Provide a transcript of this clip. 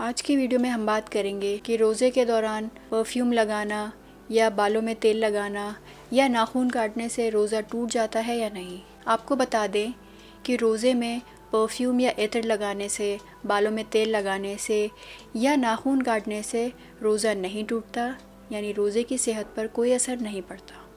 आज की वीडियो में हम बात करेंगे कि रोज़े के दौरान परफ्यूम लगाना या बालों में तेल लगाना या नाखून काटने से रोज़ा टूट जाता है या नहीं आपको बता दें कि रोज़े में परफ्यूम या एतर लगाने से बालों में तेल लगाने से या नाखून काटने से रोज़ा नहीं टूटता यानी रोज़े की सेहत पर कोई असर नहीं पड़ता